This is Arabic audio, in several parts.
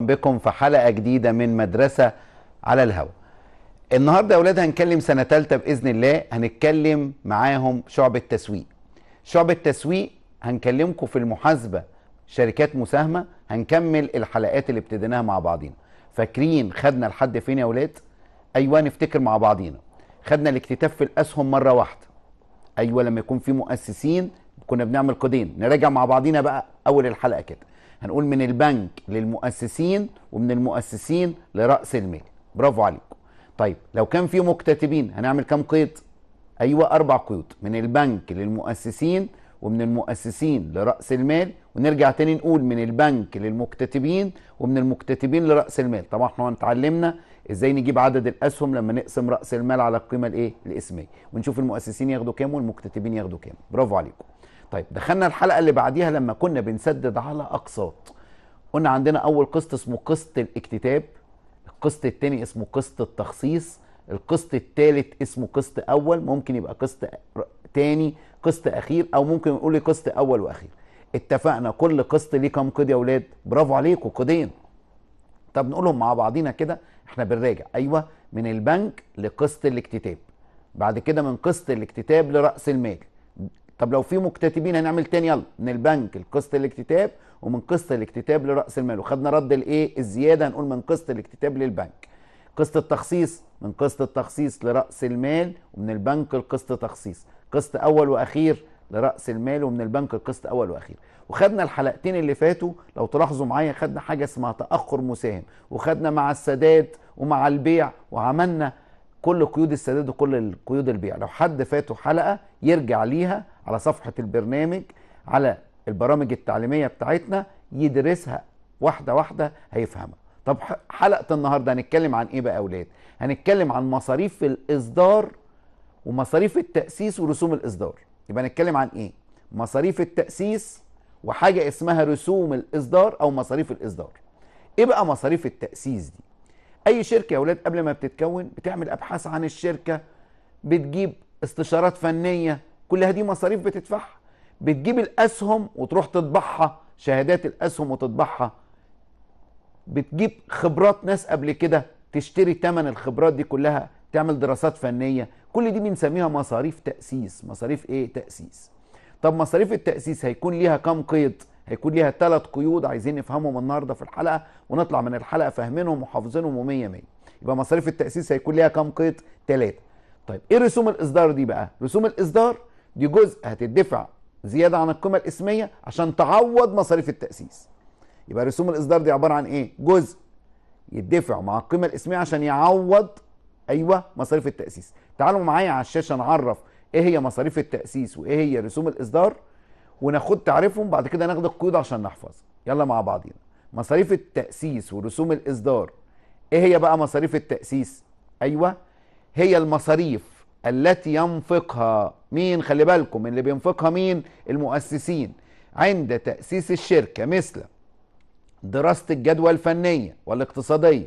بكم في حلقة جديدة من مدرسة على الهوا النهاردة يا أولاد هنكلم سنة ثالثه بإذن الله هنتكلم معاهم شعب التسويق شعب التسويق هنكلمكم في المحاسبة شركات مساهمة هنكمل الحلقات اللي ابتديناها مع بعضينا فاكرين خدنا لحد فين يا أولاد أيوة نفتكر مع بعضينا خدنا الاكتتاب في الأسهم مرة واحدة أيوة لما يكون في مؤسسين كنا بنعمل قيدين نراجع مع بعضينا بقى أول الحلقة كده هنقول من البنك للمؤسسين ومن المؤسسين لراس المال برافو عليكم طيب لو كان في مكتتبين هنعمل كام قيد ايوه اربع قيود من البنك للمؤسسين ومن المؤسسين لراس المال ونرجع تاني نقول من البنك للمكتتبين ومن المكتتبين لراس المال طبعا احنا اتعلمنا ازاي نجيب عدد الاسهم لما نقسم راس المال على القيمه الايه الاسميه ونشوف المؤسسين ياخدوا كام والمكتتبين ياخدوا كام برافو عليكم طيب دخلنا الحلقه اللي بعديها لما كنا بنسدد على اقساط قلنا عندنا اول قسط اسمه قسط الاكتتاب القسط الثاني اسمه قسط التخصيص القسط الثالث اسمه قسط اول ممكن يبقى قسط ثاني قسط اخير او ممكن نقول قسط اول واخير اتفقنا كل قسط ليه كم قيد يا اولاد برافو عليكم قيدين طب نقولهم مع بعضينا كده احنا بنراجع ايوه من البنك لقسط الاكتتاب بعد كده من قسط الاكتتاب لراس المال طب لو في مكتتبين هنعمل تاني يلا من البنك القسط الاكتتاب ومن قسط الاكتتاب لراس المال وخدنا رد الايه الزياده هنقول من قسط الاكتتاب للبنك قسط التخصيص من قسط التخصيص لراس المال ومن البنك القسط تخصيص قسط اول واخير لراس المال ومن البنك القسط اول واخير وخدنا الحلقتين اللي فاتوا لو تلاحظوا معايا خدنا حاجه اسمها تاخر مساهم وخدنا مع السداد ومع البيع وعملنا كل قيود السداد وكل قيود البيع لو حد فاته حلقه يرجع ليها على صفحه البرنامج على البرامج التعليميه بتاعتنا يدرسها واحده واحده هيفهمها طب حلقه النهارده هنتكلم عن ايه بقى يا اولاد هنتكلم عن مصاريف الاصدار ومصاريف التاسيس ورسوم الاصدار يبقى هنتكلم عن ايه مصاريف التاسيس وحاجه اسمها رسوم الاصدار او مصاريف الاصدار ايه بقى مصاريف التاسيس دي اي شركه يا اولاد قبل ما بتتكون بتعمل ابحاث عن الشركه بتجيب استشارات فنيه كل هذه مصاريف بتدفعها بتجيب الاسهم وتروح تطبعها شهادات الاسهم وتطبعها بتجيب خبرات ناس قبل كده تشتري ثمن الخبرات دي كلها تعمل دراسات فنيه كل دي بنسميها مصاريف تاسيس مصاريف ايه تاسيس طب مصاريف التاسيس هيكون ليها كام قيد هيكون ليها ثلاث قيود عايزين نفهمهم النهارده في الحلقه ونطلع من الحلقه فاهمينهم وحافظينهم و100 100 يبقى مصاريف التاسيس هيكون ليها كام قيد؟ ثلاثه. طيب ايه رسوم الاصدار دي بقى؟ رسوم الاصدار دي جزء هتدفع زياده عن القيمه الاسميه عشان تعوض مصاريف التاسيس. يبقى رسوم الاصدار دي عباره عن ايه؟ جزء يدفع مع القيمه الاسميه عشان يعوض ايوه مصاريف التاسيس. تعالوا معايا على الشاشه نعرف ايه هي مصاريف التاسيس وايه هي رسوم الاصدار وناخد تعريفهم بعد كده ناخد القيود عشان نحفظ يلا مع بعضينا مصاريف التأسيس ورسوم الإصدار إيه هي بقى مصاريف التأسيس أيوة هي المصاريف التي ينفقها مين خلي بالكم اللي بينفقها مين المؤسسين عند تأسيس الشركة مثل دراسة الجدوى الفنية والاقتصادية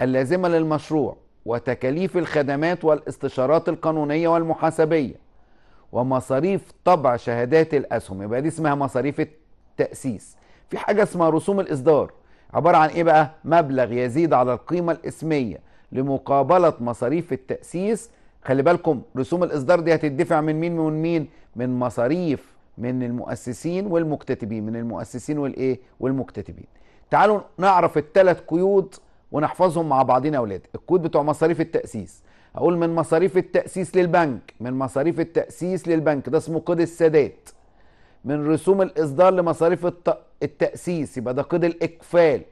اللازمة للمشروع وتكاليف الخدمات والاستشارات القانونية والمحاسبية ومصاريف طبع شهادات الاسهم يبقى دي اسمها مصاريف التاسيس في حاجه اسمها رسوم الاصدار عباره عن ايه بقى مبلغ يزيد على القيمه الاسميه لمقابله مصاريف التاسيس خلي بالكم رسوم الاصدار دي هتدفع من مين ومن مين من مصاريف من المؤسسين والمكتتبين من المؤسسين والايه والمكتتبين تعالوا نعرف الثلاث قيود ونحفظهم مع بعضنا يا اولاد القيود بتوع مصاريف التاسيس اقول من مصاريف التاسيس للبنك من مصاريف التاسيس للبنك ده اسمه قيد السداد من رسوم الاصدار لمصاريف التاسيس يبقى ده قيد الاكفال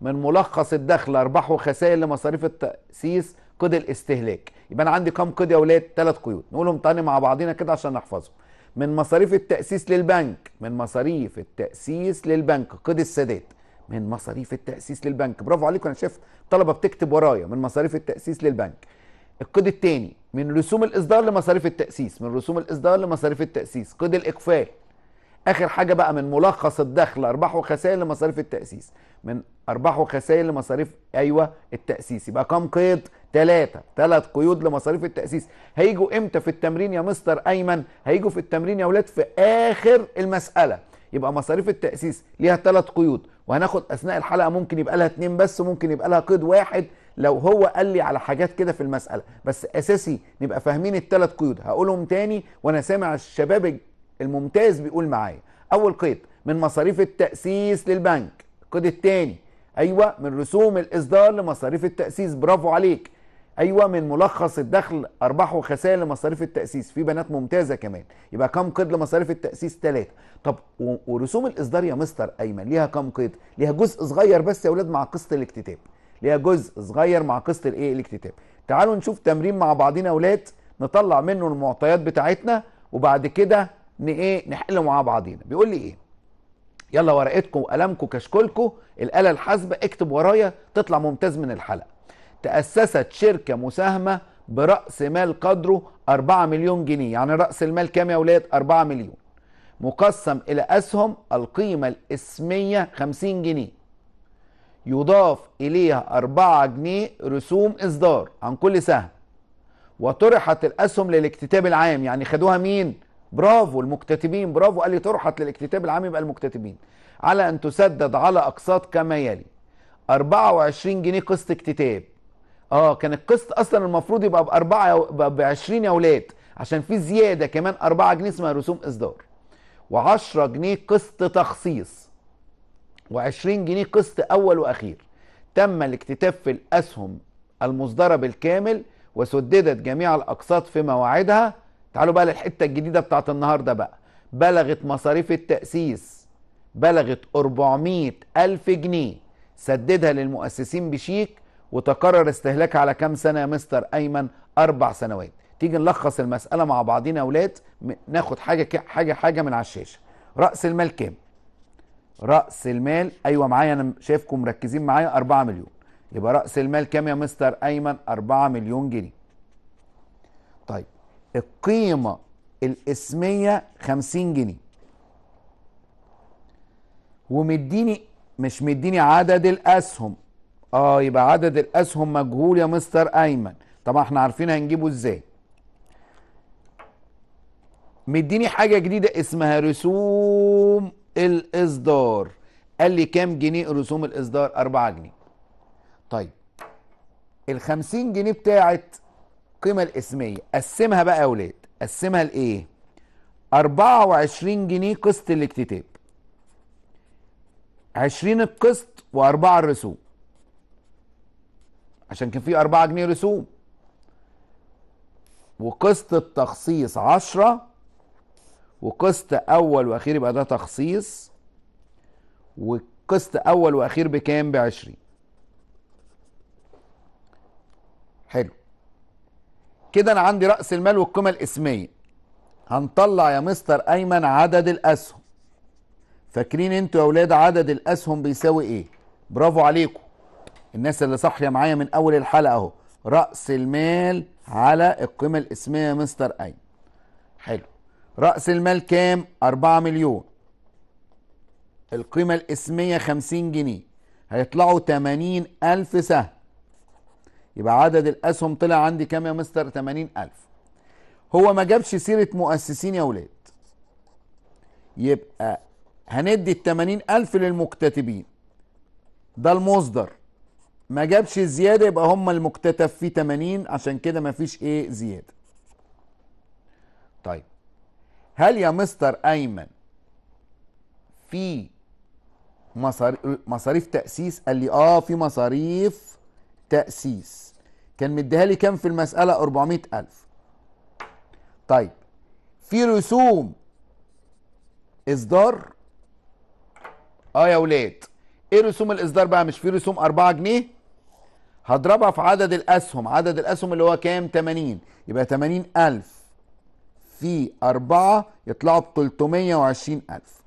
من ملخص الدخل ارباح وخسائر لمصاريف التاسيس قيد الاستهلاك يبقى انا عندي كام قيد يا اولاد ثلاث قيود نقولهم تاني مع بعضينا كده عشان نحفظهم من مصاريف التاسيس للبنك من مصاريف التاسيس للبنك قيد السداد من مصاريف التاسيس للبنك برافو عليكم انا شايف طلبه بتكتب ورايا من مصاريف التاسيس للبنك القيد الثاني من رسوم الاصدار لمصاريف التاسيس من رسوم الاصدار لمصاريف التاسيس قيد الاقفال اخر حاجه بقى من ملخص الدخل ارباح وخسائر لمصاريف التاسيس من ارباح وخسائر لمصاريف ايوه التاسيس يبقى كام قيد ثلاثة ثلاث قيود لمصاريف التأسيس هيجوا امتى في التمرين يا مستر أيمن هيجوا في التمرين يا ولاد في آخر المسألة يبقى مصاريف التأسيس ليها ثلاث قيود وهناخد أثناء الحلقة ممكن يبقى لها اثنين بس ممكن يبقى لها قيد واحد لو هو قال لي على حاجات كده في المساله بس اساسي نبقى فاهمين الثلاث قيود هقولهم تاني وانا سامع الشباب الممتاز بيقول معايا اول قيد من مصاريف التاسيس للبنك القيد التاني ايوه من رسوم الاصدار لمصاريف التاسيس برافو عليك ايوه من ملخص الدخل ارباح وخسائر لمصاريف التاسيس في بنات ممتازه كمان يبقى كم قيد لمصاريف التاسيس ثلاثه طب ورسوم الاصدار يا مستر ايمن ليها كم قيد ليها جزء صغير بس يا اولاد مع قسط الاكتتاب اللي هي جزء صغير مع قصه الايه الاكتتاب تعالوا نشوف تمرين مع بعضنا اولاد نطلع منه المعطيات بتاعتنا وبعد كده ايه نحل مع بعضينا بيقول لي ايه يلا ورقتكم وقلمكم كشكولكم الاله الحاسبه اكتب ورايا تطلع ممتاز من الحلقه تاسست شركه مساهمه براس مال قدره 4 مليون جنيه يعني راس المال كام يا اولاد 4 مليون مقسم الى اسهم القيمه الاسميه 50 جنيه يضاف إليها 4 جنيه رسوم إصدار عن كل سهم وطرحت الأسهم للاكتتاب العام يعني خدوها مين؟ برافو المكتتبين برافو قال لي طرحت للاكتتاب العام يبقى المكتتبين على أن تسدد على أقساط كما يلي 24 جنيه قسط اكتتاب اه كان القسط اصلا المفروض يبقى باربعه ب 20 يا اولاد عشان في زياده كمان 4 جنيه اسمها رسوم اصدار و10 جنيه قسط تخصيص و20 جنيه قسط أول وأخير تم الاكتتاب في الأسهم المصدرة بالكامل وسددت جميع الأقساط في مواعيدها تعالوا بقى للحتة الجديدة بتاعت النهاردة بقى بلغت مصاريف التأسيس بلغت 400 ألف جنيه سددها للمؤسسين بشيك وتقرر استهلاكها على كام سنة يا مستر أيمن أربع سنوات تيجي نلخص المسألة مع بعضينا أولاد ناخد حاجة حاجة حاجة من على الشاشة رأس المال كام راس المال ايوه معايا انا شايفكم مركزين معايا 4 مليون يبقى راس المال كام يا مستر ايمن 4 مليون جنيه طيب القيمه الاسميه 50 جنيه ومديني مش مديني عدد الاسهم اه يبقى عدد الاسهم مجهول يا مستر ايمن طبعا احنا عارفين هنجيبه ازاي مديني حاجه جديده اسمها رسوم الاصدار قال لي كام جنيه رسوم الاصدار 4 جنيه طيب ال 50 جنيه بتاعت قيمة الاسميه قسمها بقى يا ولاد قسمها لايه 24 جنيه قسط الاكتتاب 20 القسط و4 الرسوم عشان كان في 4 جنيه رسوم وقسط التخصيص 10 وقسط اول واخير يبقى ده تخصيص وقسط اول واخير بكام ب 20 حلو كده انا عندي راس المال والقيمه الاسميه هنطلع يا مستر ايمن عدد الاسهم فاكرين انتوا يا اولاد عدد الاسهم بيساوي ايه برافو عليكم الناس اللي صاحيه معايا من اول الحلقه اهو راس المال على القيمه الاسميه يا مستر ايمن حلو رأس المال كام 4 مليون القيمة الاسمية 50 جنيه هيطلعوا 80 ألف سهم يبقى عدد الأسهم طلع عندي كام يا مستر 80 ألف هو ما جابش سيرة مؤسسين يا ولاد يبقى هندي ال 80 ألف للمكتتبين ده المصدر ما جابش زيادة يبقى هم المكتتب فيه 80 عشان كده ما فيش ايه زيادة طيب هل يا مستر ايمن في مصاريف تاسيس قال لي اه في مصاريف تاسيس كان مديها لي كام في المساله 400000 طيب في رسوم اصدار اه يا ولاد ايه رسوم الاصدار بقى مش في رسوم 4 جنيه هضربها في عدد الاسهم عدد الاسهم اللي هو كام 80 يبقى 80000 في أربعة يطلعوا ب 320000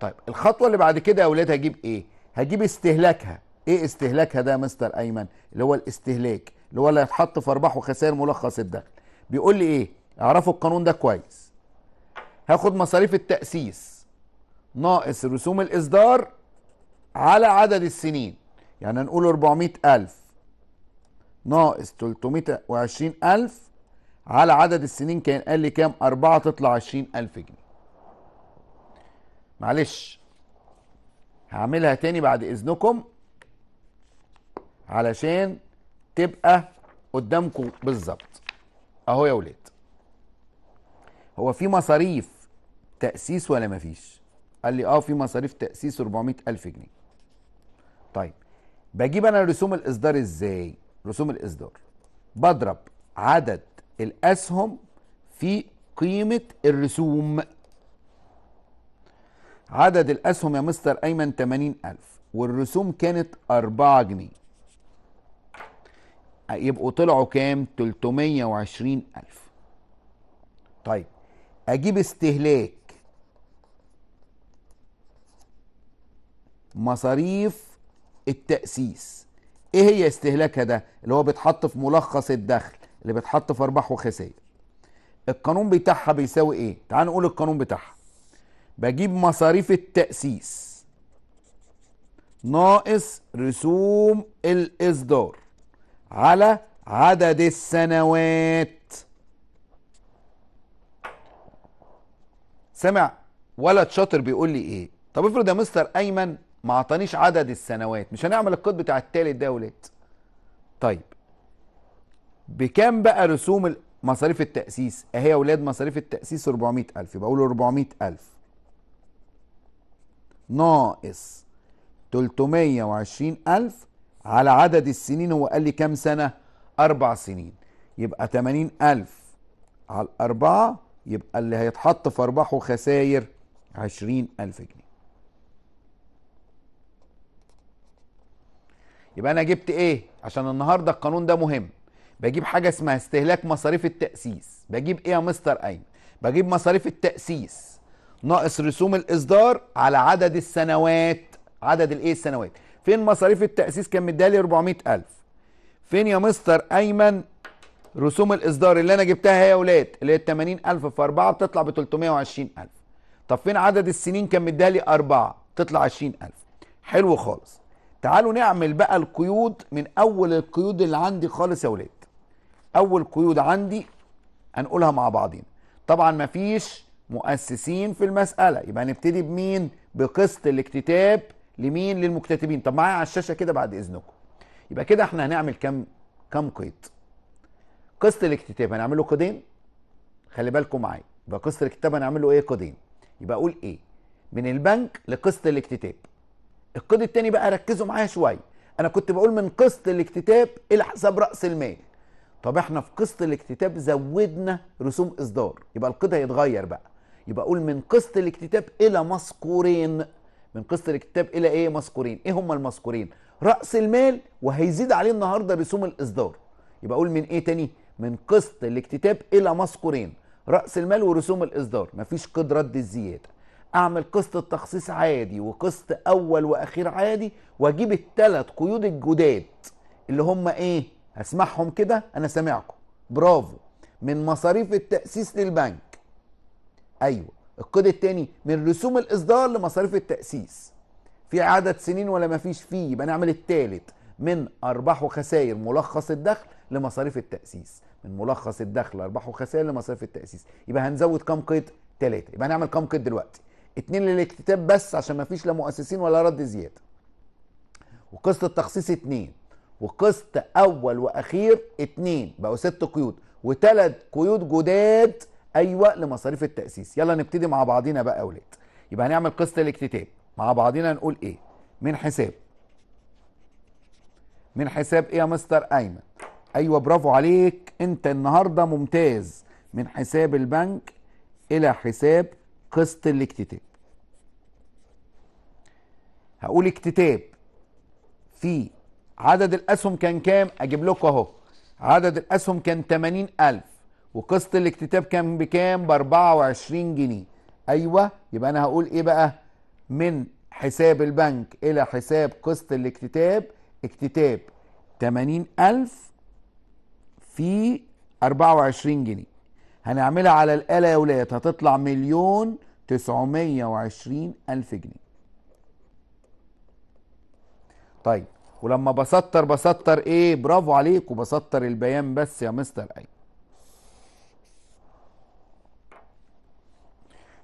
طيب الخطوة اللي بعد كده يا ولاد هجيب إيه؟ هجيب استهلاكها إيه استهلاكها ده يا مستر أيمن؟ اللي هو الاستهلاك اللي هو اللي هيتحط في أرباح وخسائر ملخص الدخل بيقول لي إيه؟ اعرفوا القانون ده كويس هاخد مصاريف التأسيس ناقص رسوم الإصدار على عدد السنين يعني هنقول 400000 ناقص 320000 على عدد السنين كان قال لي كام أربعة تطلع عشرين ألف جنيه معلش هعملها تاني بعد إذنكم علشان تبقى قدامكم بالظبط أهو يا ولاد هو في مصاريف تأسيس ولا مفيش قال لي اه في مصاريف تأسيس 400 ألف جنيه طيب بجيب أنا رسوم الإصدار إزاي رسوم الإصدار بضرب عدد الأسهم في قيمة الرسوم عدد الأسهم يا مستر أيمن 80000 والرسوم كانت 4 جنيه آه، يبقوا طلعوا كام 320000 طيب أجيب استهلاك مصاريف التأسيس ايه هي استهلاكها ده اللي هو بيتحط في ملخص الدخل اللي بتحط في ارباح وخسائر القانون بتاعها بيساوي ايه تعال نقول القانون بتاعها بجيب مصاريف التأسيس ناقص رسوم الإصدار على عدد السنوات سمع ولد شاطر بيقول لي ايه طب افرض يا مستر ايمن ما عطانيش عدد السنوات مش هنعمل القيد بتاع التالت ده يا ولاد طيب بكام بقى رسوم مصاريف التأسيس اهي يا ولاد مصاريف التأسيس 400000 يبقى اقول 400000 ناقص 320000 على عدد السنين هو قال لي كام سنة أربع سنين يبقى 80000 على الأربعة يبقى اللي هيتحط في أرباح وخساير 20000 جنيه يبقى أنا جبت إيه عشان النهاردة القانون ده مهم بجيب حاجه اسمها استهلاك مصاريف التاسيس بجيب ايه يا مستر ايمن بجيب مصاريف التاسيس ناقص رسوم الاصدار على عدد السنوات عدد الايه السنوات فين مصاريف التاسيس كان لي 400000 فين يا مستر ايمن رسوم الاصدار اللي انا جبتها يا اولاد اللي هي 80000 في 4 بتطلع ب 320000 طب فين عدد السنين كان لي 4 تطلع 20000 حلو خالص تعالوا نعمل بقى القيود من اول القيود اللي عندي خالص يا اولاد اول قيود عندي هنقولها مع بعضين طبعا مفيش مؤسسين في المساله يبقى هنبتدي بمين بقسط الاكتتاب لمين للمكتتبين طب معايا على الشاشه كده بعد اذنكم يبقى كده احنا هنعمل كام كام قيد قسط الاكتتاب هنعمله قيدين خلي بالكم معايا يبقى قسط الاكتتاب هنعمله ايه قيدين يبقى اقول ايه من البنك لقسط الاكتتاب القيد التاني بقى ركزوا معايا شويه انا كنت بقول من قسط الاكتتاب الى حساب راس المال طب احنا في قسط الاكتتاب زودنا رسوم اصدار يبقى القيد هيتغير بقى يبقى اقول من قسط الاكتتاب الى مذكورين من قسط الاكتتاب الى ايه مذكورين ايه هم المذكورين راس المال وهيزيد عليه النهارده رسوم الاصدار يبقى اقول من ايه تاني من قسط الاكتتاب الى مذكورين راس المال ورسوم الاصدار مفيش قيد رد الزياده اعمل قسط التخصيص عادي وقسط اول واخير عادي واجيب الثلاث قيود الجداد اللي هم ايه اسمعهم كده انا سامعكم برافو من مصاريف التاسيس للبنك ايوه القيد التاني من رسوم الاصدار لمصاريف التاسيس في عدد سنين ولا مفيش فيه يبقى نعمل التالت من ارباح وخسائر ملخص الدخل لمصاريف التاسيس من ملخص الدخل ارباح وخسائر لمصاريف التاسيس يبقى هنزود كام قيد ثلاثة يبقى هنعمل كام قيد دلوقتي اتنين للاكتتاب بس عشان مفيش لا مؤسسين ولا رد زياده وقسط التخصيص اتنين وقسط اول واخير اتنين بقوا ست قيود وثلاث قيود جداد ايوه لمصاريف التاسيس يلا نبتدي مع بعضينا بقى يا اولاد يبقى هنعمل قسط الاكتتاب مع بعضينا نقول ايه من حساب من حساب ايه يا مستر ايمن ايوه برافو عليك انت النهارده ممتاز من حساب البنك الى حساب قسط الاكتتاب هقول اكتتاب في عدد الاسهم كان كام اجيب لكم اهو عدد الاسهم كان 80000 وقسط الاكتتاب كان بكام ب 24 جنيه ايوه يبقى انا هقول ايه بقى من حساب البنك الى حساب قسط الاكتتاب اكتتاب 80000 في 24 جنيه هنعملها على الآلة يا ولاد هتطلع مليون 920000 ألف جنيه طيب ولما بسطر بسطر ايه برافو عليك وبسطر البيان بس يا مستر اي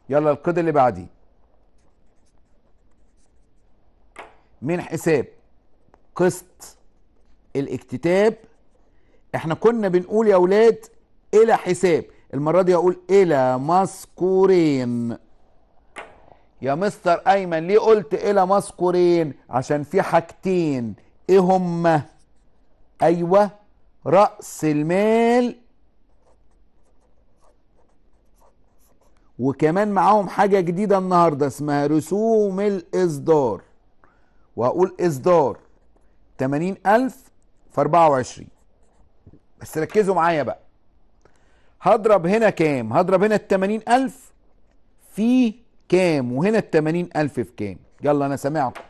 يلا القيد اللي بعديه من حساب قسط الاكتتاب احنا كنا بنقول يا اولاد الى حساب المره دي هقول الى مذكورين يا مستر ايمن ليه قلت الى مذكورين عشان في حاجتين ايه هما ايوه راس المال وكمان معاهم حاجه جديده النهارده اسمها رسوم الاصدار وهقول اصدار 80000 في 24 بس ركزوا معايا بقى هضرب هنا كام هضرب هنا ال 80000 في كام وهنا ال 80000 في كام يلا انا سامعكم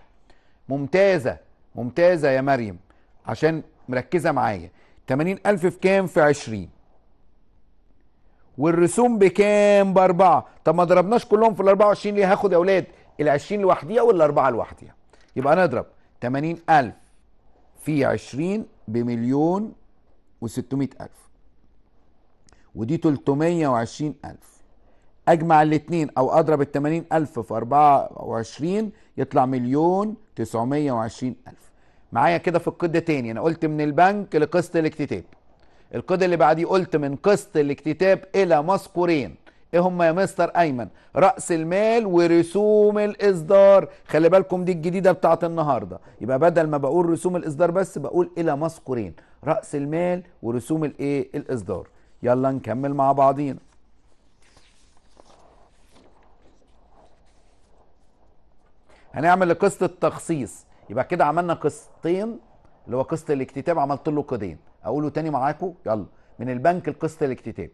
ممتازه ممتازه يا مريم عشان مركزه معايا 80000 في كام في 20 والرسوم بكام باربعه طب ما ضربناش كلهم في ال 24 ليه هاخد يا اولاد ال 20 لوحديها ولا الأربعة لوحديها يبقى نضرب 80000 في 20 بمليون و600000 ودي 320000 اجمع الاثنين او اضرب ال 80000 في 24 يطلع مليون 920 ألف معايا كده في القيد تاني أنا قلت من البنك لقسط الاكتتاب القيد اللي بعديه قلت من قسط الاكتتاب إلى مذكورين ايه هم يا مستر ايمن راس المال ورسوم الاصدار خلي بالكم دي الجديده بتاعه النهارده يبقى بدل ما بقول رسوم الاصدار بس بقول الى مذكورين راس المال ورسوم الايه الاصدار يلا نكمل مع بعضينا هنعمل لقسط التخصيص يبقى كده عملنا قسطين اللي هو قسط الاكتتاب عملت له قيدين اقوله تاني معاكم يلا من البنك لقسط الاكتتاب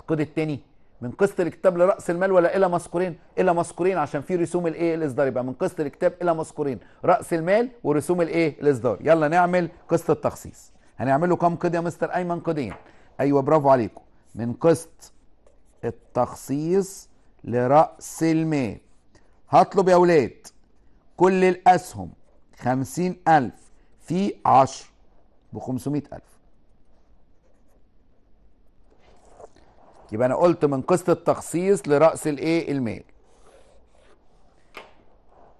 القيد التاني من قسط الكتاب لراس المال ولا الى مذكورين الى مذكورين عشان في رسوم الايه الاصدار يبقى من قسط الكتاب الى مذكورين راس المال ورسوم الايه الاصدار يلا نعمل قسط التخصيص هنعمل له كام قيد يا مستر ايمن قيدين ايوه برافو عليكم من قسط التخصيص لراس المال هطلب يا اولاد كل الأسهم خمسين ألف في عشر بخمسمائة ألف يبقى أنا قلت من قسط التخصيص لرأس الإيه المال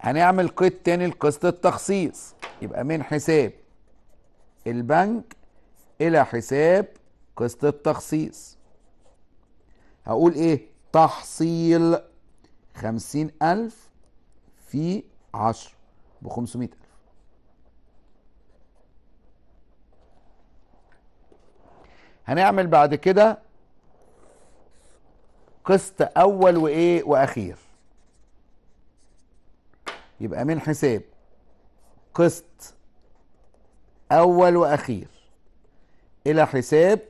هنعمل قيد تاني لقسط التخصيص يبقى من حساب البنك إلى حساب قسط التخصيص هقول إيه تحصيل خمسين ألف في 10 ب 500000 هنعمل بعد كده قسط اول وايه واخير يبقى من حساب قسط اول واخير الى حساب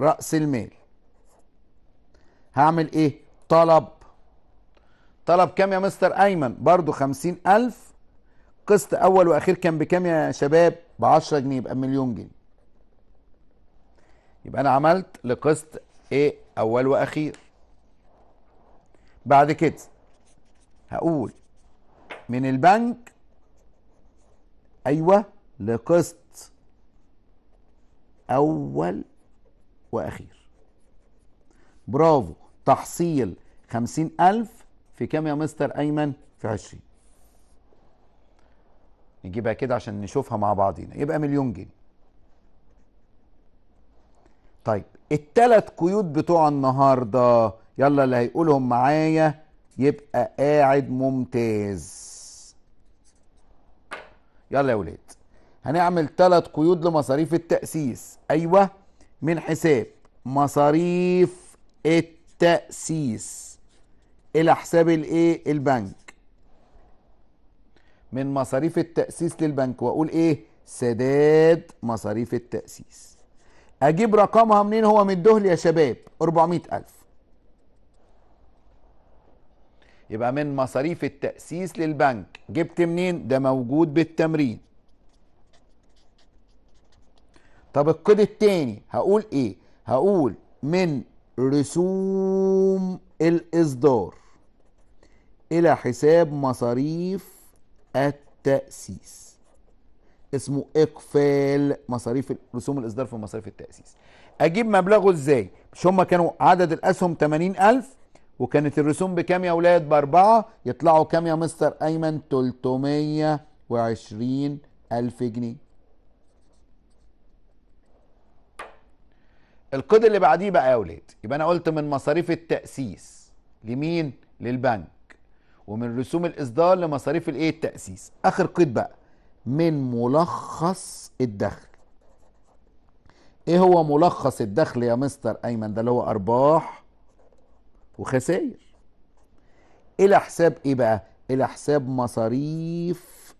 راس المال هعمل ايه طلب طلب كام يا مستر ايمن برضو خمسين الف قسط اول واخير كان بكام يا شباب بعشرة جنيه يبقى مليون جنيه يبقى انا عملت لقسط ايه اول واخير بعد كده هقول من البنك ايوه لقسط اول واخير برافو تحصيل خمسين الف في كام يا مستر ايمن في 20 نجيبها كده عشان نشوفها مع بعضينا يبقى مليون جنيه طيب التلات قيود بتوع النهارده يلا اللي هيقولهم معايا يبقى قاعد ممتاز يلا يا ولاد هنعمل تلات قيود لمصاريف التأسيس أيوة من حساب مصاريف التأسيس الى حساب الايه البنك من مصاريف التاسيس للبنك واقول ايه سداد مصاريف التاسيس اجيب رقمها منين هو مديه لي يا شباب 400000 يبقى من مصاريف التاسيس للبنك جبت منين ده موجود بالتمرين طب القيد التاني هقول ايه هقول من رسوم الاصدار إلى حساب مصاريف التأسيس اسمه إقفال مصاريف رسوم الإصدار في مصاريف التأسيس أجيب مبلغه إزاي؟ مش هما كانوا عدد الأسهم 80000 وكانت الرسوم بكام يا ولاد؟ بأربعة يطلعوا كام يا مستر أيمن؟ 320000 جنيه القيد اللي بعديه بقى يا ولاد يبقى أنا قلت من مصاريف التأسيس لمين؟ للبنك ومن رسوم الاصدار لمصاريف الايه التاسيس اخر قيد بقى من ملخص الدخل ايه هو ملخص الدخل يا مستر ايمن ده اللي هو ارباح وخسائر الى حساب ايه بقى الى حساب مصاريف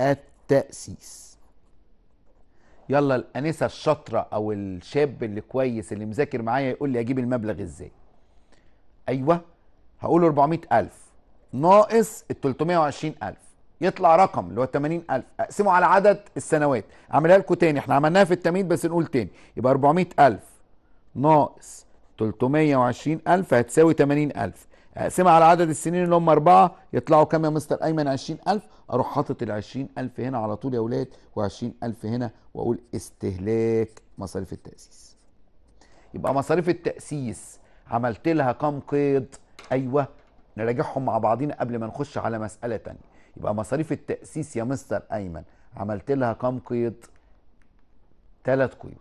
التاسيس يلا الانسه الشاطره او الشاب اللي كويس اللي مذاكر معايا يقول لي اجيب المبلغ ازاي ايوه هقول 400000 ناقص ال 320000 يطلع رقم اللي هو 80000 اقسمه على عدد السنوات اعملها لكم تاني احنا عملناها في التمهيد بس نقول تاني يبقى 400000 ناقص 320000 هتساوي 80000 اقسمها على عدد السنين اللي هم أربعة يطلعوا كام يا مستر أيمن 20000 أروح حاطط ال 20000 هنا على طول يا ولاد و20000 هنا وأقول استهلاك مصاريف التأسيس يبقى مصاريف التأسيس عملت لها كام قيد؟ ايوه نراجعهم مع بعضينا قبل ما نخش على مساله ثانيه يبقى مصاريف التاسيس يا مستر ايمن عملت لها كام قيد ثلاث قيود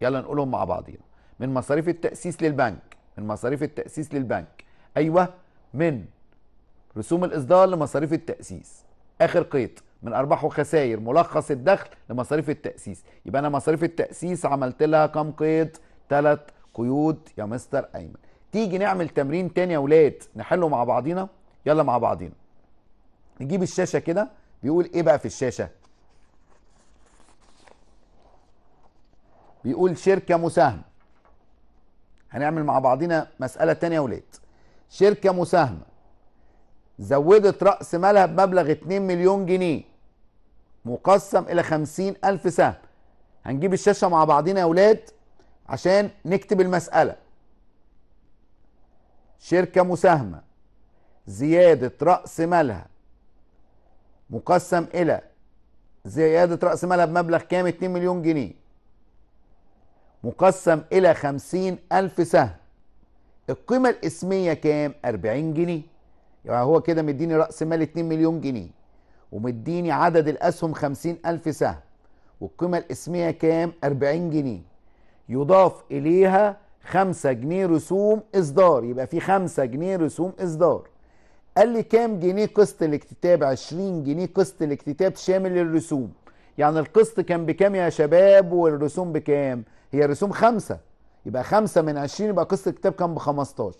يلا نقولهم مع بعضينا من مصاريف التاسيس للبنك من مصاريف التاسيس للبنك ايوه من رسوم الاصدار لمصاريف التاسيس اخر قيد من ارباح وخسائر ملخص الدخل لمصاريف التاسيس يبقى انا مصاريف التاسيس عملت لها كام قيد ثلاث قيود يا مستر ايمن تيجي نعمل تمرين تاني يا ولاد نحله مع بعضينا يلا مع بعضينا نجيب الشاشه كده بيقول ايه بقى في الشاشه بيقول شركه مساهمه هنعمل مع بعضينا مساله تانية يا ولاد شركه مساهمه زودت راس مالها بمبلغ 2 مليون جنيه مقسم الى 50 الف سهم هنجيب الشاشه مع بعضينا يا ولاد عشان نكتب المساله شركة مساهمة زيادة رأس مالها مقسم إلى زيادة رأس مالها بمبلغ كام 2 مليون جنيه مقسم إلى 50 ألف سهم القيمة الإسمية كام 40 جنيه يعني هو كده مديني رأس مال 2 مليون جنيه ومديني عدد الأسهم 50 ألف سهم والقيمة الإسمية كام 40 جنيه يضاف إليها خمسة جنيه رسوم إصدار يبقى في خمسة جنيه رسوم إصدار قال لي كام جنيه قسط الاكتتاب عشرين جنيه قسط الاكتتاب شامل الرسوم يعني القسط كان بكام يا شباب والرسوم بكام هي الرسوم خمسة يبقى خمسة من عشرين يبقى قسط الكتاب كان بخمستاشر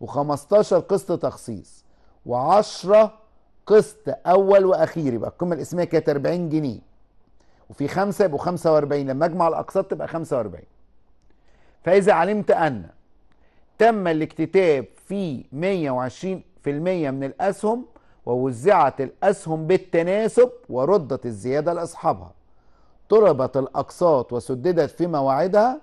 وخمستاشر قسط تخصيص وعشرة قسط أول وأخير يبقى القيمة الإسمية كانت 40 جنيه وفي خمسة يبقوا 45 لما أجمع الأقساط تبقى 45 فإذا علمت أن تم الاكتتاب في 120% من الأسهم ووزعت الأسهم بالتناسب وردت الزيادة لأصحابها طلبت الأقساط وسددت في مواعيدها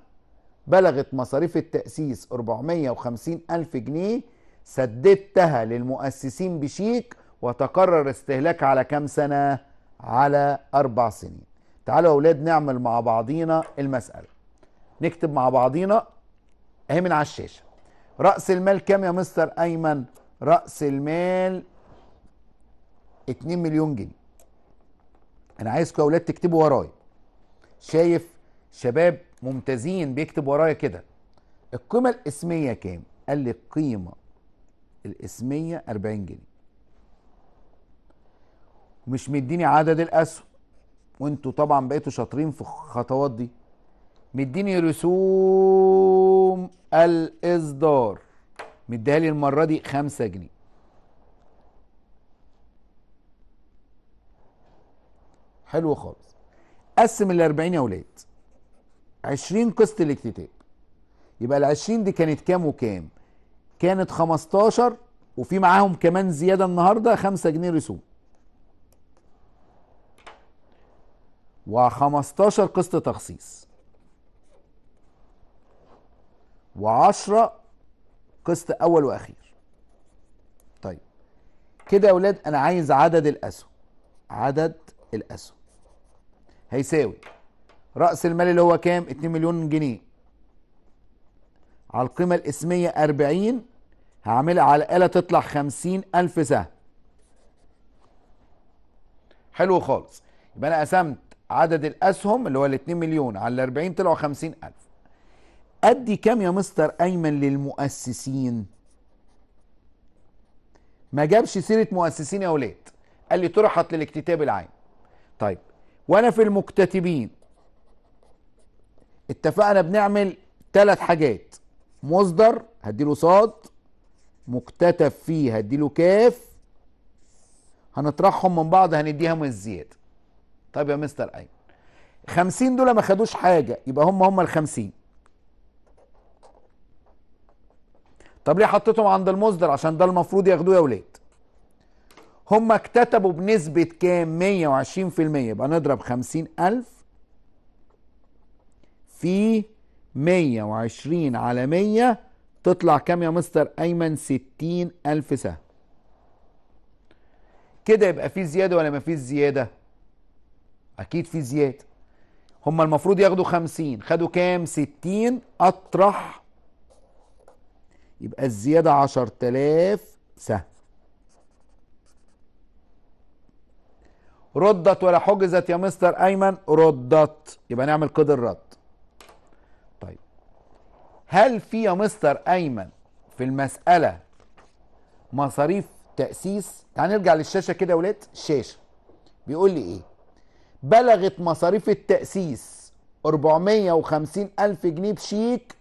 بلغت مصاريف التأسيس 450 ألف جنيه سددتها للمؤسسين بشيك وتقرر استهلاك على كام سنة على أربع سنين تعالوا يا أولاد نعمل مع بعضينا المسألة نكتب مع بعضينا اهي من على الشاشه راس المال كام يا مستر ايمن راس المال 2 مليون جنيه انا عايزكم يا اولاد تكتبوا ورايا شايف شباب ممتازين بيكتب ورايا كده القيمه الاسميه كام قال لي القيمه الاسميه 40 جنيه مش مديني عدد الاسهم وانتوا طبعا بقيتوا شاطرين في الخطوات دي مديني رسوم الاصدار مديها لي المره دي 5 جنيه حلو خالص قسم ال 40 يا ولاد 20 قسط الاكتتاب يبقى ال 20 دي كانت كام وكام؟ كانت 15 وفي معاهم كمان زياده النهارده 5 جنيه رسوم. و15 قسط تخصيص. وعشرة قسط أول وأخير طيب كده يا ولاد أنا عايز عدد الأسهم عدد الأسهم هيساوي رأس المال اللي هو كام 2 مليون جنيه على القيمة الإسمية 40 هعملها على الآلة تطلع 50 ألف سهم حلو خالص يبقى أنا قسمت عدد الأسهم اللي هو ال 2 مليون على ال 40 طلعوا 50 ألف أدي كام يا مستر أيمن للمؤسسين ما جابش سيرة مؤسسين يا ولاد قال لي طرحت للاكتتاب العام طيب وأنا في المكتتبين اتفقنا بنعمل ثلاث حاجات مصدر هديله صاد مكتتب فيه هديله كاف هنطرحهم من بعض هنديهم الزياده طيب يا مستر ايمن 50 دول ما خدوش حاجه يبقى هم هم ال 50 طب ليه حطيتهم عند المصدر عشان ده المفروض ياخدوه يا ولاد هم اكتتبوا بنسبة كام 120% يبقى نضرب 50000 في 120 على 100 تطلع كام يا مستر أيمن 60000 سهم كده يبقى في زيادة ولا ما فيش زيادة أكيد في زيادة هم المفروض ياخدوا 50 خدوا كام 60 أطرح يبقى الزيادة عشر تلاف سهم ردت ولا حجزت يا مستر أيمن ردت يبقى نعمل قدر رد طيب هل في يا مستر أيمن في المسألة مصاريف تأسيس تعال نرجع للشاشة كده يا ولاد الشاشة بيقول لي إيه بلغت مصاريف التأسيس 450 ألف جنيه بشيك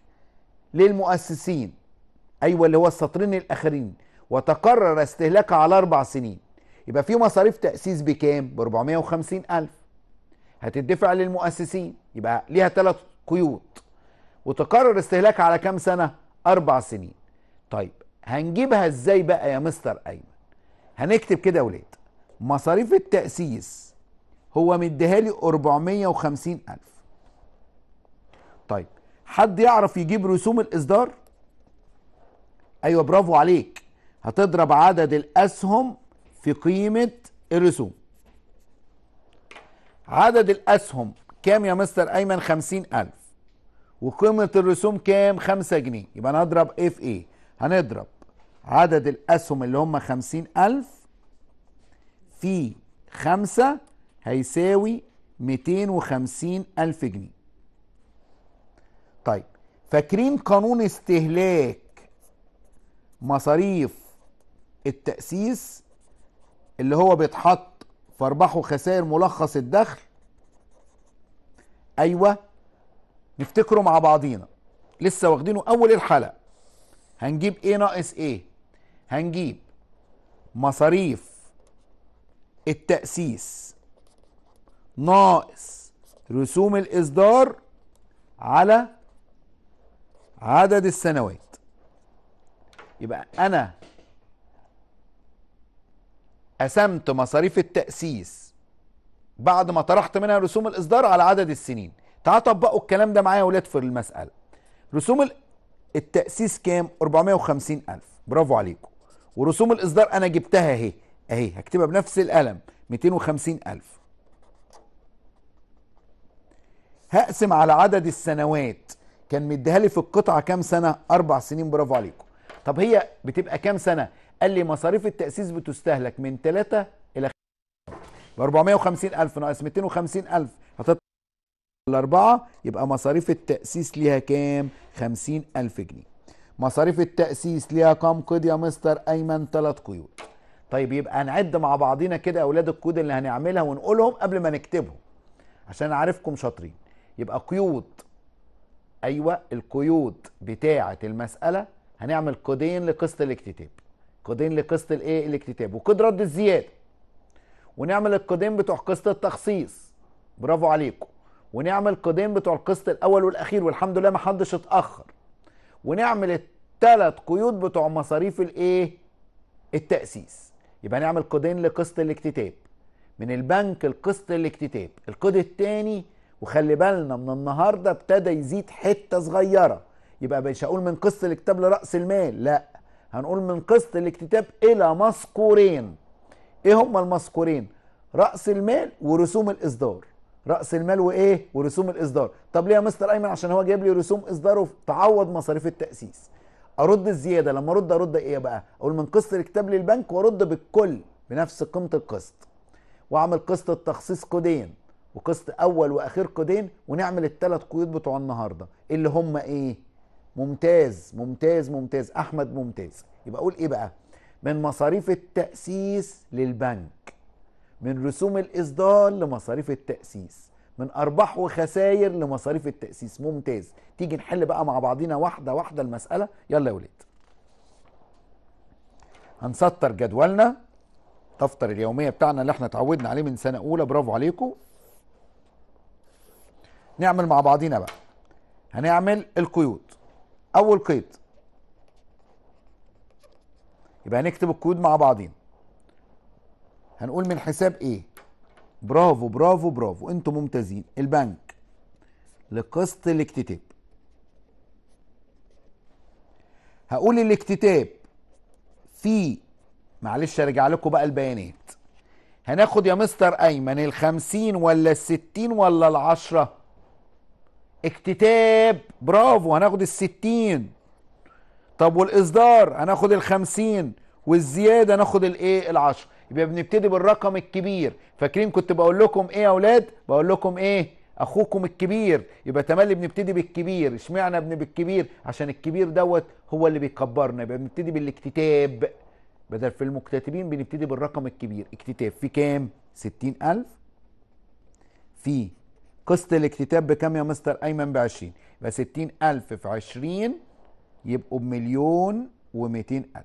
للمؤسسين ايوه اللي هو السطرين الاخرين وتقرر استهلاكها على اربع سنين يبقى في مصاريف تاسيس بكام ب 450 الف هتدفع للمؤسسين يبقى ليها ثلاث قيود وتقرر استهلاكها على كام سنه اربع سنين طيب هنجيبها ازاي بقى يا مستر ايمن هنكتب كده يا ولاد مصاريف التاسيس هو مديها لي 450 الف طيب حد يعرف يجيب رسوم الاصدار ايوه برافو عليك هتضرب عدد الاسهم في قيمه الرسوم عدد الاسهم كام يا مستر ايمن خمسين الف وقيمه الرسوم كام خمسة جنيه يبقى انا هضرب ايه في ايه هنضرب عدد الاسهم اللي هم خمسين الف في خمسة هيساوي ميتين وخمسين الف جنيه طيب فاكرين قانون استهلاك مصاريف التأسيس اللي هو بيتحط في أرباح وخسائر ملخص الدخل أيوة نفتكره مع بعضينا لسه واخدينه أول الحلقة هنجيب إيه ناقص إيه هنجيب مصاريف التأسيس ناقص رسوم الإصدار على عدد السنوات يبقى انا قسمت مصاريف التاسيس بعد ما طرحت منها رسوم الاصدار على عدد السنين تعالوا طبقوا الكلام ده معايا يا ولاد في المساله رسوم التاسيس كام 450 الف برافو عليكم ورسوم الاصدار انا جبتها اهي اهي هكتبها بنفس القلم 250 الف هقسم على عدد السنوات كان مديها لي في القطعه كام سنه اربع سنين برافو عليكم طب هي بتبقى كام سنه قال لي مصاريف التاسيس بتستهلك من 3 الى 5 ب 450000 ناقص 250000 هتطلع الأربعة يبقى مصاريف التأسيس ليها كام؟ 50000 ألف جنيه مصاريف التأسيس ليها كام قيد يا مستر أيمن؟ ثلاث قيود طيب يبقى هنعد مع بعضينا كده أولاد القيود اللي هنعملها ونقولهم قبل ما نكتبهم عشان أعرفكم شاطرين يبقى قيود أيوة القيود بتاعة المسألة هنعمل كودين لقسط الاكتتاب كودين لقسط الايه الاكتتاب وكود رد الزياده ونعمل الكودين بتوع قسط التخصيص برافو عليكم ونعمل كودين بتوع القسط الاول والاخير والحمد لله ما حدش اتاخر ونعمل الثلاث قيود بتوع مصاريف الايه التاسيس يبقى نعمل كودين لقسط الاكتتاب من البنك لقسط الاكتتاب الكود الثاني وخلي بالنا من النهارده ابتدى يزيد حته صغيره يبقى مش هقول من قسط الاكتتاب لراس المال لا هنقول من قسط الاكتتاب الى مذكورين ايه هما المذكورين راس المال ورسوم الاصدار راس المال وايه ورسوم الاصدار طب ليه يا مستر ايمن عشان هو جايب لي رسوم اصدار تعوض مصاريف التاسيس ارد الزياده لما ارد ارد ايه بقى اقول من قسط الكتاب للبنك وارد بالكل بنفس قيمه القسط واعمل قسط التخصيص قيدين وقسط اول واخير قيدين ونعمل الثلاث قيود بتوع النهارده اللي هم ايه ممتاز ممتاز ممتاز احمد ممتاز يبقى اقول ايه بقى من مصاريف التاسيس للبنك من رسوم الاصدار لمصاريف التاسيس من ارباح وخساير لمصاريف التاسيس ممتاز تيجي نحل بقى مع بعضينا واحده واحده المساله يلا يا ولاد هنسطر جدولنا دفتر اليوميه بتاعنا اللي احنا اتعودنا عليه من سنه اولى برافو عليكم نعمل مع بعضينا بقى هنعمل القيود اول قيد يبقى هنكتب القيود مع بعضين هنقول من حساب ايه برافو برافو برافو انتم ممتازين البنك لقسط الاكتتاب هقول الاكتتاب في معلش ارجع لكم بقى البيانات هناخد يا مستر ايمن الخمسين ولا الستين ولا العشره اكتتاب برافو هناخد الستين طب والإصدار هناخد الخمسين والزيادة هناخد الايه العشر يبقى بنبتدي بالرقم الكبير فاكرين كنت بقول لكم ايه يا اولاد بقول لكم ايه اخوكم الكبير يبقى تملي بنبتدي بالكبير اشمعنى ابن بالكبير عشان الكبير دوت هو اللي بيكبرنا يبقى بنبتدي بالاكتتاب بدل في المكتتبين بنبتدي بالرقم الكبير اكتتاب في كام 60000 في قسط الاكتتاب بكام يا مستر ايمن ب 20 يبقى 60000 في 20 يبقوا بمليون و200000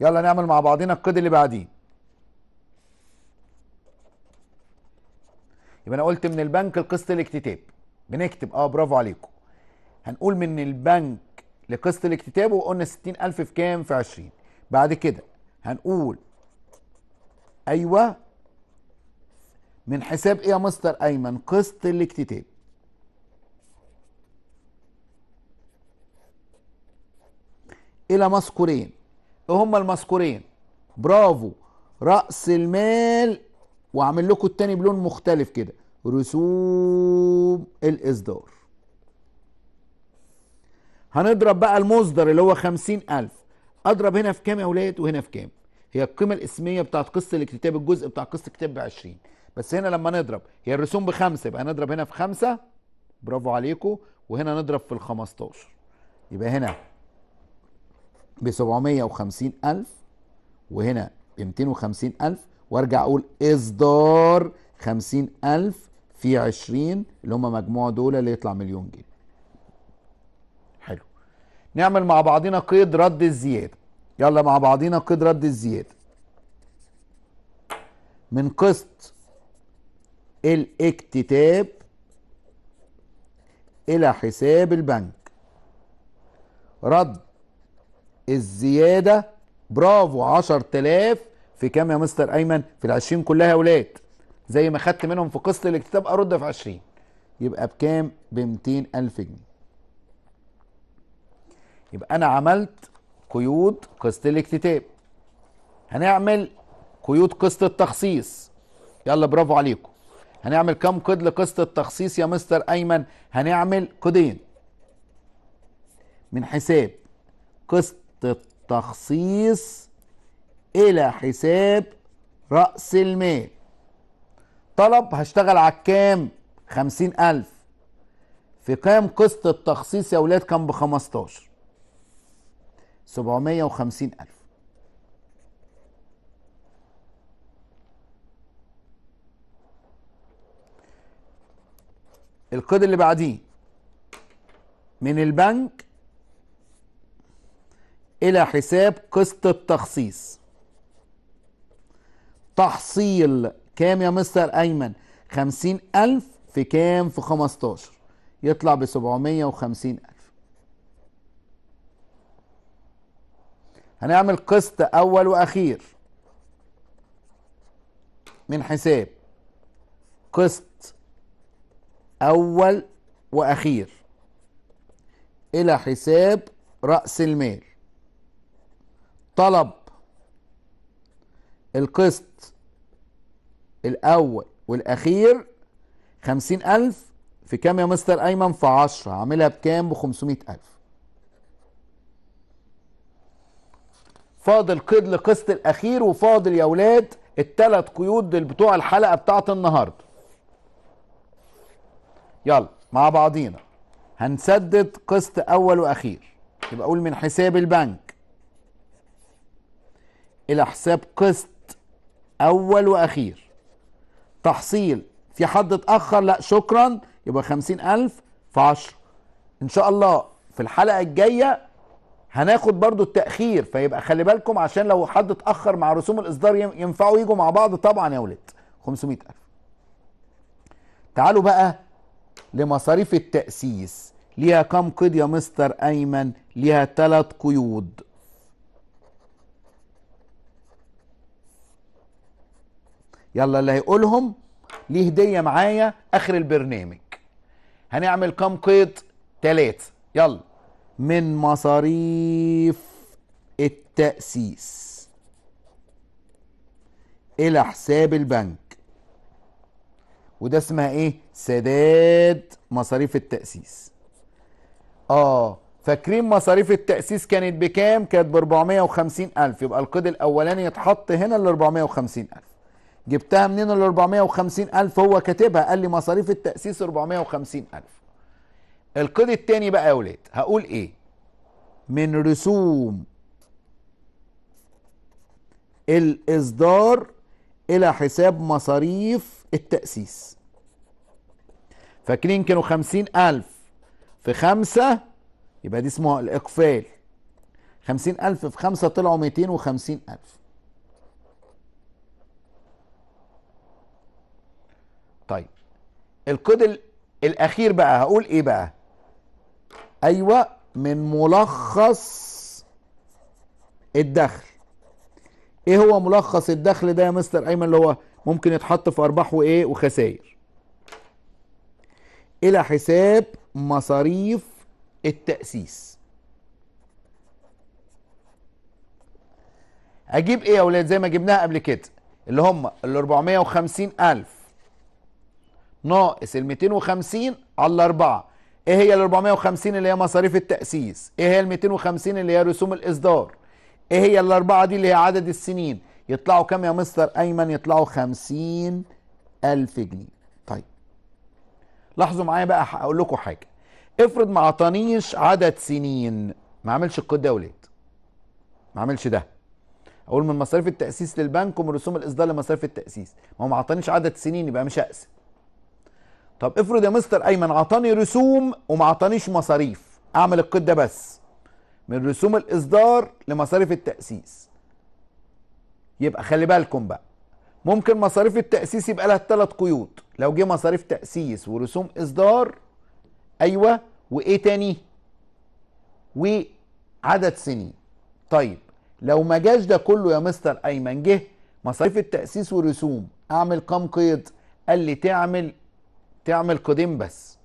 يلا نعمل مع بعضنا القيد اللي بعديه يبقى انا قلت من البنك لقسط الاكتتاب بنكتب اه برافو عليكم هنقول من البنك لقسط الاكتتاب وقلنا 60000 في كام في 20 بعد كده هنقول ايوه من حساب ايه يا مستر ايمن قسط الاكتتاب الى مذكورين هما المذكورين برافو راس المال واعمل لكم التاني بلون مختلف كده رسوم الاصدار هنضرب بقى المصدر اللي هو خمسين ألف أضرب هنا في كام يا ولاد وهنا في كام هي القيمة الاسمية بتاعت قسط الاكتتاب الجزء بتاع قسط الكتاب بعشرين بس هنا لما نضرب هي الرسوم بخمسه يبقى نضرب هنا في خمسه برافو عليكم وهنا نضرب في ال 15 يبقى هنا ب 750000 وهنا ب 250000 وارجع اقول اصدار 50000 في 20 اللي هم مجموع دول اللي يطلع مليون جنيه. حلو. نعمل مع بعضينا قيد رد الزياده. يلا مع بعضينا قيد رد الزياده. من قسط الاكتتاب إلى حساب البنك رد الزيادة برافو 10000 في كام يا مستر أيمن في العشرين كلها يا زي ما خدت منهم في قسط الاكتتاب أرد في 20 يبقى بكام ب 200000 جنيه يبقى أنا عملت قيود قسط الاكتتاب هنعمل قيود قسط التخصيص يلا برافو عليكم هنعمل كم كود لقصة التخصيص يا مستر أيمن هنعمل كودين من حساب قسط التخصيص إلى حساب رأس المال طلب هشتغل على الكام خمسين ألف في كام قسط التخصيص يا ولاد كان بخمستاشر سبعمية وخمسين ألف القيد اللي بعديه من البنك الى حساب قسط التخصيص تحصيل كام يا مستر ايمن خمسين الف في كام في خمستاشر يطلع بسبعمية وخمسين الف هنعمل قسط اول واخير من حساب قسط أول وأخير إلى حساب رأس المال طلب القسط الأول والأخير خمسين ألف في كام يا مستر أيمن في عشرة عاملها بكام بخمسمية ألف فاضل قيد القسط الأخير وفاضل يا ولاد التلات قيود بتوع الحلقة بتاعت النهاردة يلا مع بعضينا هنسدد قسط اول واخير يبقى اقول من حساب البنك الى حساب قسط اول واخير تحصيل في حد اتاخر لا شكرا يبقى خمسين الف في عشر ان شاء الله في الحلقه الجايه هناخد برضو التاخير فيبقى خلي بالكم عشان لو حد اتاخر مع رسوم الاصدار ينفعوا يجوا مع بعض طبعا يا خمسمائة 500000 تعالوا بقى لمصاريف التأسيس ليها كم قيد يا مستر أيمن ليها ثلاث قيود يلا اللي هيقولهم ليه هدية معايا آخر البرنامج هنعمل كم قيد ثلاثة يلا من مصاريف التأسيس إلى حساب البنك وده اسمها ايه سداد مصاريف التأسيس اه فاكرين مصاريف التأسيس كانت بكام كانت ب 450 ألف يبقى القيد الأولاني يتحط هنا ال 450 ألف جبتها منين ال 450 ألف هو كاتبها قال لي مصاريف التأسيس 450 ألف القيد الثاني بقى يا ولاد هقول ايه من رسوم الإصدار إلى حساب مصاريف التأسيس فاكرين كانوا خمسين ألف في خمسة يبقى دي اسمها الإقفال خمسين ألف في خمسة طلعوا ميتين وخمسين ألف طيب القيد الأخير بقى هقول إيه بقى أيوة من ملخص الدخل إيه هو ملخص الدخل ده يا مستر أيمن اللي هو ممكن يتحط في ارباح وايه وخسائر الى حساب مصاريف التاسيس اجيب ايه يا اولاد زي ما جبناها قبل كده اللي هم ال 450 الف ناقص ال 250 على الاربعه ايه هي ال 450 اللي هي مصاريف التاسيس ايه هي ال 250 اللي هي رسوم الاصدار ايه هي الاربعه دي اللي هي عدد السنين يطلعوا كام يا مستر ايمن يطلعوا خمسين الف جنيه طيب لاحظوا معايا بقى هقول لكم حاجه افرض ما عطانيش عدد سنين ما عملش القيد ده يا ولاد ما عملش ده اقول من مصاريف التاسيس للبنك ومن رسوم الاصدار لمصاريف التاسيس ما هو ما عطانيش عدد سنين يبقى مش هقسم طب افرض يا مستر ايمن عطاني رسوم وما عطانيش مصاريف اعمل القيد ده بس من رسوم الاصدار لمصاريف التاسيس يبقى خلي بالكم بقى ممكن مصاريف التأسيس يبقى لها ثلاث قيود لو جه مصاريف تأسيس ورسوم إصدار أيوة وإيه تاني وعدد سنين طيب لو ما جاش ده كله يا مستر أيمن جه مصاريف التأسيس ورسوم أعمل كام قيد قال لي تعمل تعمل قيدين بس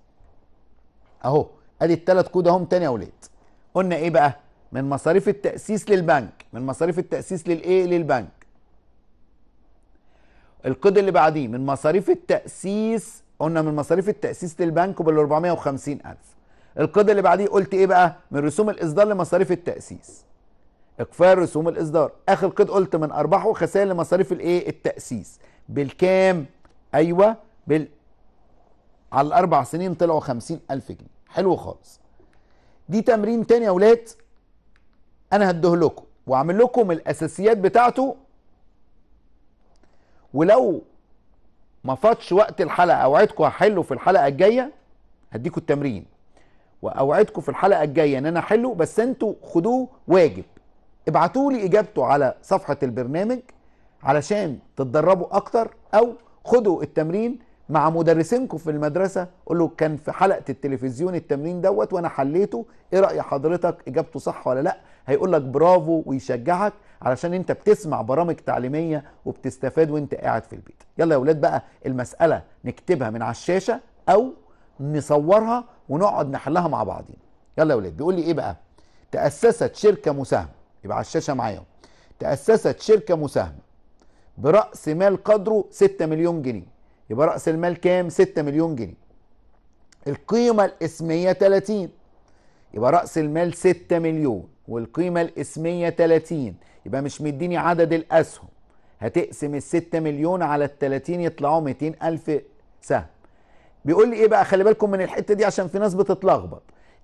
أهو أدي التلات قيود أهم تاني يا ولاد قلنا إيه بقى من مصاريف التأسيس للبنك من مصاريف التأسيس للإيه للبنك القيد اللي بعديه من مصاريف التاسيس قلنا من مصاريف التاسيس للبنك بال ألف القيد اللي بعديه قلت ايه بقى من رسوم الاصدار لمصاريف التاسيس اقفال رسوم الاصدار اخر قيد قلت من ارباح وخسائر لمصاريف الايه التاسيس بالكام ايوه بال على الاربع سنين طلعوا ألف جنيه حلو خالص دي تمرين تاني يا ولاد انا هديه لكم واعمل لكم الاساسيات بتاعته ولو ما فاتش وقت الحلقه اوعدكم هحله في الحلقه الجايه هديكم التمرين واوعدكم في الحلقه الجايه ان انا احله بس انتوا خدوه واجب ابعتوا لي اجابته على صفحه البرنامج علشان تتدربوا اكتر او خدوا التمرين مع مدرسينكم في المدرسه قول له كان في حلقه التلفزيون التمرين دوت وانا حليته ايه راي حضرتك اجابته صح ولا لا هيقول لك برافو ويشجعك علشان انت بتسمع برامج تعليميه وبتستفاد وانت قاعد في البيت يلا يا ولاد بقى المساله نكتبها من على الشاشه او نصورها ونقعد نحلها مع بعضين يلا يا ولاد بيقول لي ايه بقى تاسست شركه مساهمه يبقى على الشاشه معايا تاسست شركه مساهمه براس مال قدره 6 مليون جنيه يبقى راس المال كام 6 مليون جنيه القيمه الاسميه 30 يبقى راس المال 6 مليون والقيمه الاسميه 30 يبقى مش مديني عدد الاسهم هتقسم ال 6 مليون على ال 30 يطلعوا 200 الف سهم بيقول لي ايه بقى خلي بالكم من الحته دي عشان في ناس بتتلخبط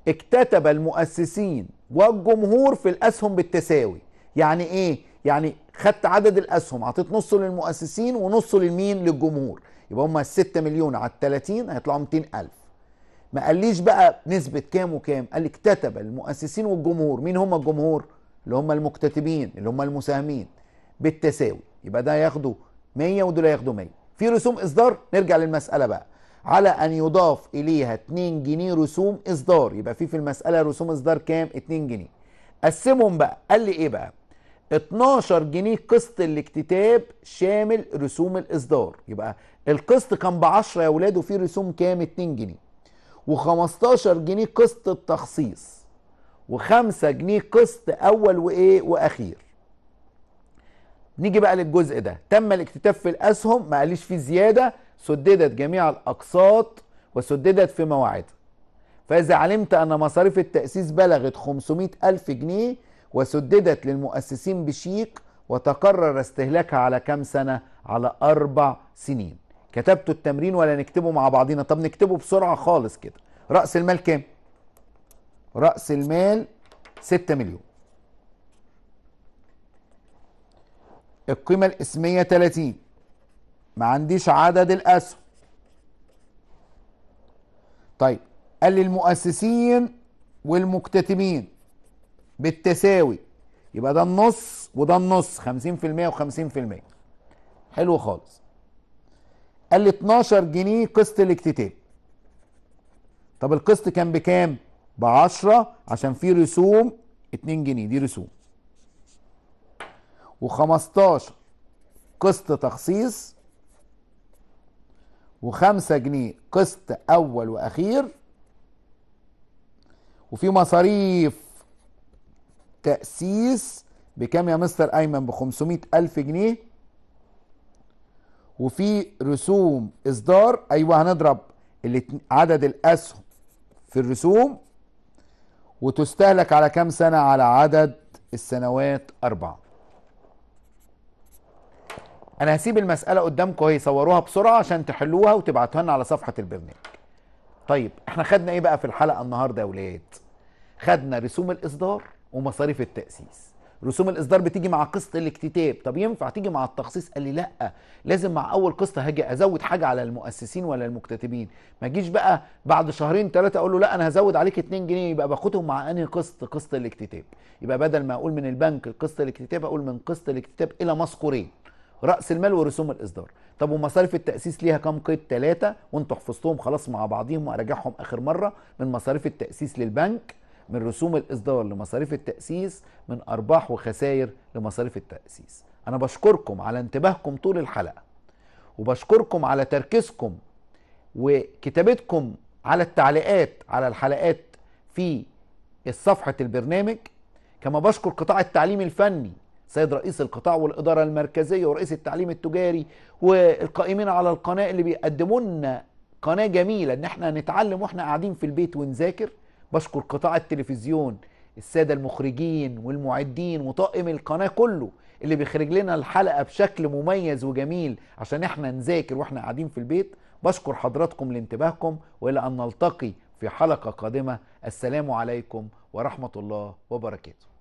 اكتتب المؤسسين والجمهور في الاسهم بالتساوي يعني ايه يعني خدت عدد الاسهم عطيت نصه للمؤسسين ونصه للمين للجمهور يبقى هم ال 6 مليون على ال 30 هيطلعوا 200000 ما قاليش بقى نسبه كام وكام قال اكتتب المؤسسين والجمهور مين هم الجمهور اللي هم المكتتبين اللي هم المساهمين بالتساوي يبقى ده ياخدوا 100 ودول ياخدوا 100 في رسوم اصدار نرجع للمساله بقى على ان يضاف اليها 2 جنيه رسوم اصدار يبقى في في المساله رسوم اصدار كام 2 جنيه قسمهم بقى قال لي ايه بقى 12 جنيه قسط الاكتتاب شامل رسوم الاصدار يبقى القسط كان ب 10 يا ولاد وفي رسوم كام 2 جنيه و15 جنيه قسط التخصيص وخمسة جنيه قسط أول وإيه وأخير نيجي بقى للجزء ده تم الاكتتاب في الأسهم ما قاليش فيه زيادة سددت جميع الأقساط وسددت في مواعيدها فإذا علمت أن مصاريف التأسيس بلغت 500 ألف جنيه وسددت للمؤسسين بشيك وتقرر استهلاكها على كام سنة على أربع سنين كتبتوا التمرين ولا نكتبه مع بعضينا طب نكتبه بسرعة خالص كده رأس المال كام راس المال 6 مليون القيمه الاسميه 30 ما عنديش عدد الاسهم طيب قال لي المؤسسين والمكتتبين بالتساوي يبقى ده النص وده النص 50% و50% حلو خالص قال لي 12 جنيه قسط الاكتتاب طب القسط كان بكام ب 10 عشان في رسوم 2 جنيه دي رسوم و15 قسط تخصيص و5 جنيه قسط اول واخير وفي مصاريف تاسيس بكام يا مستر ايمن ب 500 الف جنيه وفي رسوم اصدار ايوه هنضرب عدد الاسهم في الرسوم وتستهلك على كام سنة على عدد السنوات أربعة أنا هسيب المسألة قدامكم اهي صوروها بسرعة عشان تحلوها وتبعتوها لنا على صفحة البرنامج طيب احنا خدنا ايه بقى في الحلقة النهاردة يا ولاد خدنا رسوم الإصدار ومصاريف التأسيس رسوم الاصدار بتيجي مع قسط الاكتتاب طب ينفع تيجي مع التخصيص قال لي لا لازم مع اول قسط هاجي ازود حاجه على المؤسسين ولا المكتتبين ما اجيش بقى بعد شهرين ثلاثه اقول له لا انا هزود عليك 2 جنيه يبقى باخدهم مع انهي قسط قسط الاكتتاب يبقى بدل ما اقول من البنك قسط الاكتتاب اقول من قسط الاكتتاب الى مسقورين راس المال ورسوم الاصدار طب ومصاريف التاسيس ليها كام قيد ثلاثه وانتوا حفظتهم خلاص مع بعضيهم وراجعهم اخر مره من مصاريف التاسيس للبنك من رسوم الاصدار لمصاريف التاسيس من ارباح وخسائر لمصاريف التاسيس انا بشكركم على انتباهكم طول الحلقه وبشكركم على تركيزكم وكتابتكم على التعليقات على الحلقات في صفحه البرنامج كما بشكر قطاع التعليم الفني سيد رئيس القطاع والإدارة المركزية ورئيس التعليم التجاري والقائمين على القناة اللي بيقدموا لنا قناة جميلة إن إحنا نتعلم وإحنا قاعدين في البيت ونذاكر بشكر قطاع التلفزيون الساده المخرجين والمعدين وطاقم القناه كله اللي بيخرج لنا الحلقه بشكل مميز وجميل عشان احنا نذاكر واحنا قاعدين في البيت بشكر حضراتكم لانتباهكم والى ان نلتقي في حلقه قادمه السلام عليكم ورحمه الله وبركاته